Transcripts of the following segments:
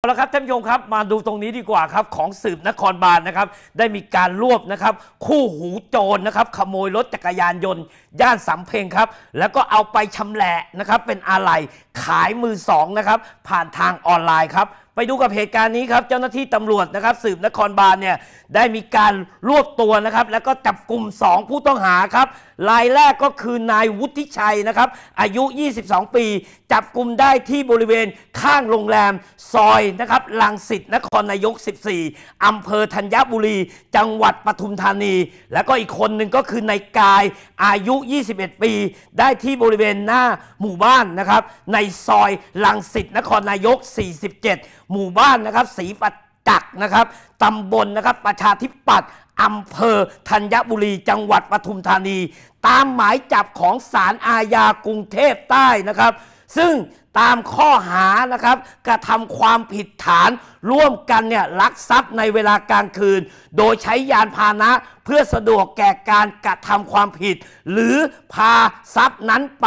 เอาละครับท่านผู้ชมครับมาดูตรงนี้ดีกว่าครับ ของสืบนครบาลนนะครับได้มีการรวบนะครับคู่หูโจรนะครับขโมยรถจักรยานยนต์ย่านสำเพ็งครับแล้วก็เอาไปชำแหละนะครับเป็นอะไรขายมือสองนะครับผ่านทางออนไลน์ครับไปดูกับเหตุการณ์นี้ครับเจ้าหน้าที่ตำรวจนะครับสืบนครบาลเนี่ยได้มีการรวบตัวนะครับแล้วก็จับกลุ่ม 2 ผู้ต้องหาครับรายแรกก็คือนายวุฒิชัยนะครับอายุ 22 ปี จับกลุ่มได้ที่บริเวณข้างโรงแรมซอยนะครับลังสิตนครนายก 14อำเภอธัญบุรี จังหวัดปทุมธานี แล้วก็อีกคนหนึ่งก็คือนายกายอายุ 21 ปี ได้ที่บริเวณหน้าหมู่บ้านนะครับในซอยลังสิตนครนายก 47หมู่บ้านนะครับศรีปัจักนะครับตำบลนะครับประชาธิปัตย์อำเภอธัญบุรี จังหวัดปทุมธานี ตามหมายจับของศาลอาญากรุงเทพใต้นะครับซึ่งตามข้อหานะครับกระทำความผิดฐาน ร่วมกันเนี่ยลักทรัพย์ในเวลากลางคืน โดยใช้ยานพาหนะเพื่อสะดวกแก่การกระทำความผิด หรือพาทรัพย์นั้นไป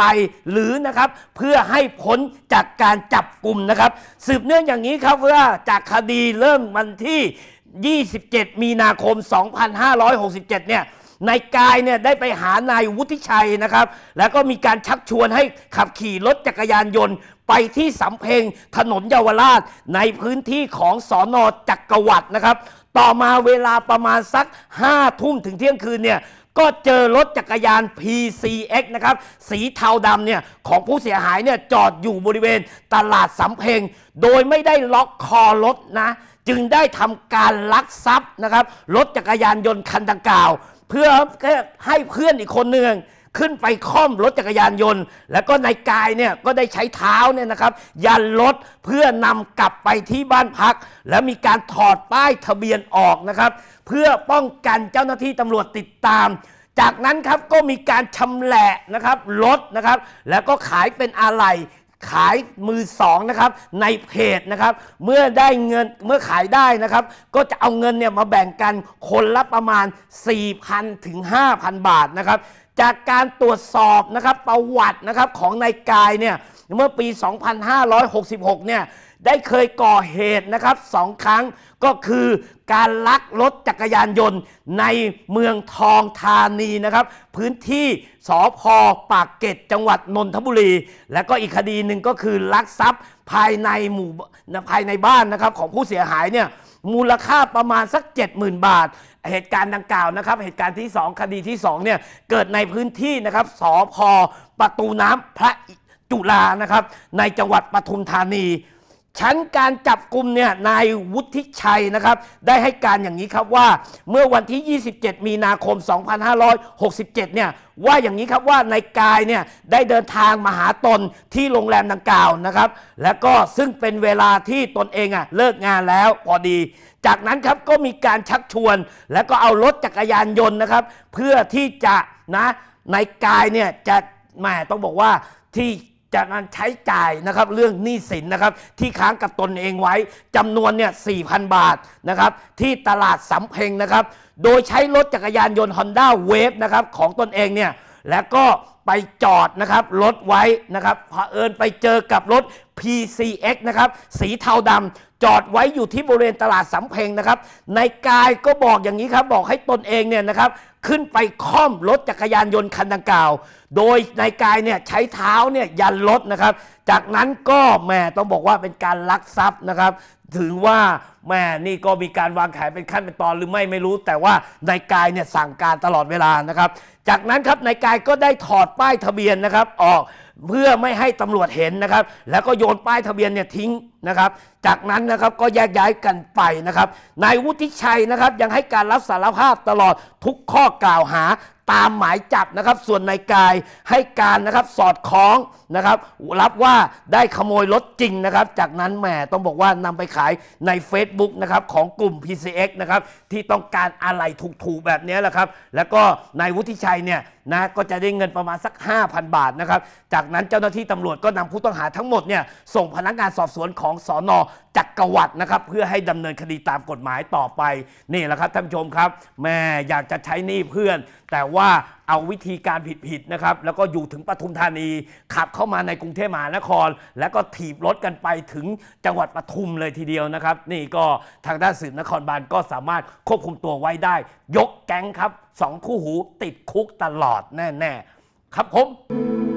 หรือนะครับเพื่อให้พ้นจากการจับกลุ่มนะครับ สืบเนื่องอย่างนี้ครับว่าจากคดีเริ่มวันที่ 27 มีนาคม 2567 เนี่ยนายกายเนี่ยได้ไปหานายวุฒิชัยนะครับแล้วก็มีการชักชวนให้ขับขี่รถจักรยานยนต์ไปที่สำเพ็งถนนเยาวราชในพื้นที่ของสอนอจักกรวรรดินะครับ ต่อมาเวลาประมาณสัก 5 ทุ่มถึงเที่ยงคืนเนี่ยก็เจอรถจักรยาน PCX นะครับสีเทาดำเนี่ยของผู้เสียหายเนี่ยจอดอยู่บริเวณตลาดสำเพ็งโดยไม่ได้ล็อกคอรถนะจึงได้ทำการลักทรัพย์นะครับรถจักรยานยนต์คันดังกล่าวเพื่อให้เพื่อนอีกคนหนึ่งขึ้นไปค่อมรถจักรยานยนต์ แล้วก็นายกายเนี่ยก็ได้ใช้เท้าเนี่ยนะครับ ยันรถเพื่อนำกลับไปที่บ้านพัก แล้วมีการถอดป้ายทะเบียนออกนะครับ เพื่อป้องกันเจ้าหน้าที่ตำรวจติดตาม จากนั้นครับก็มีการชำแหละนะครับรถนะครับ แล้วก็ขายเป็นอะไรขายมือสองนะครับในเพจนะครับเมื่อได้เงินเมื่อขายได้นะครับก็จะเอาเงินเนี่ยมาแบ่งกัน คนละประมาณ 4,000 ถึง 5,000 บาทนะครับ จากการตรวจสอบนะครับประวัตินะครับของนายกายเนี่ยเมื่อปี 2566เนี่ยได้เคยก่อเหตุนะครับสองครั้งก็คือการลักรถจักรยานยนต์ในเมืองทองธานีนะครับ พื้นที่สอพอปากเกร็ดจังหวัดนนทบุรี และก็อีกคดีหนึ่งก็คือลักทรัพย์ภายในหมู่ภายในบ้านนะครับ ของผู้เสียหายเนี่ยมูลค่าประมาณสัก 70,000 บาท เหตุการณ์ดังกล่าวนะครับเหตุการณ์ที่2คดีที่2เนี่ยเกิดในพื้นที่นะครับสอพอประตูน้ำพระจุลานะครับในจังหวัดปทุมธานีชั้นการจับกลุ่มเนี่ยนายวุฒิชัยนะครับ ได้ให้การอย่างนี้ครับว่าเมื่อวันที่ 27 มีนาคม 2567 เนี่ยว่าอย่างนี้ครับว่านายกายเนี่ยได้เดินทางมาหาตนที่โรงแรมดังกล่าวนะครับและก็ซึ่งเป็นเวลาที่ตนเองอะ่ะเลิกงานแล้วพอดี จากนั้นครับก็มีการชักชวน และก็เอารถจักรยานยนต์นะครับ เพื่อที่จะนะนายกายเนี่ยจะแหมต้องบอกว่าที่จากการใช้จ่ายนะครับเรื่องหนี้สินนะครับที่ค้างกับตนเองไว้จำนวนเนี่ย่พันบาทนะครับที่ตลาดสาเพ็งนะครับ โดยใช้รถจักรยานยนต์ Honda Wave นะครับของตนเองเนี่ยแล้วก็ไปจอดนะครับรถไว้นะครับเผอิญไปเจอกับรถ PCX นะครับสีเทาดำจอดไว้อยู่ที่บริเวณตลาดสำเพ็งนะครับในกายก็บอกอย่างนี้ครับบอกให้ตนเองเนี่ยนะครับ ขึ้นไปค่อมรถจักรยานยนต์คันดังกล่าวโดยในกายเนี่ยใช้เท้าเนี่ยยันรถนะครับจากนั้นก็แหมต้องบอกว่าเป็นการลักทรัพย์นะครับ ถือว่าแม่นี่ก็มีการวางแผนเป็นขั้นเป็นตอน หรือไม่ไม่รู้แต่ว่านายกายเนี่ยสั่งการตลอดเวลานะครับ จากนั้นครับนายกายก็ได้ถอดป้ายทะเบียนนะครับออกเพื่อไม่ให้ตำรวจเห็นนะครับ แล้วก็โยนป้ายทะเบียนเนี่ยทิ้งนะครับ จากนั้นนะครับ ก็แยกย้ายกันไปนะครับ นายวุฒิชัยนะครับ ยังให้การรับสารภาพตลอดทุกข้อกล่าวหาตามหมายจับนะครับส่วนนายกายให้การนะครับสอดคล้องนะครับรับว่าได้ขโมยรถจริงนะครับจากนั้นแหมต้องบอกว่านำไปขายใน Facebook นะครับของกลุ่ม PCX นะครับที่ต้องการอะไรถูกๆแบบนี้แหละครับแล้วก็นายวุฒิชัยเนี่ยนะก็จะได้เงินประมาณสัก 5,000 บาทนะครับจากนั้นเจ้าหน้าที่ตำรวจก็นำผู้ต้องหาทั้งหมดเนี่ยส่งพนักงานสอบสวนของสอนจักกรวรรดินะครับเพื่อให้ดำเนินคดีตามกฎหมายต่อไป นี่แหละครับท่านผู้ชมครับ แม่อยากจะใช้หนี้เพื่อน แต่ว่าเอาวิธีการผิดๆนะครับ แล้วก็อยู่ถึงปทุมธานี ขับเข้ามาในกรุงเทพมหานคร แล้วก็ถีบรถกันไปถึงจังหวัดปทุมเลยทีเดียวนะครับ นี่ก็ทางด้านสืบนครบาลก็สามารถควบคุมตัวไว้ได้ ยกแก๊งครับสองคู่หูติดคุกตลอดแน่ๆครับผม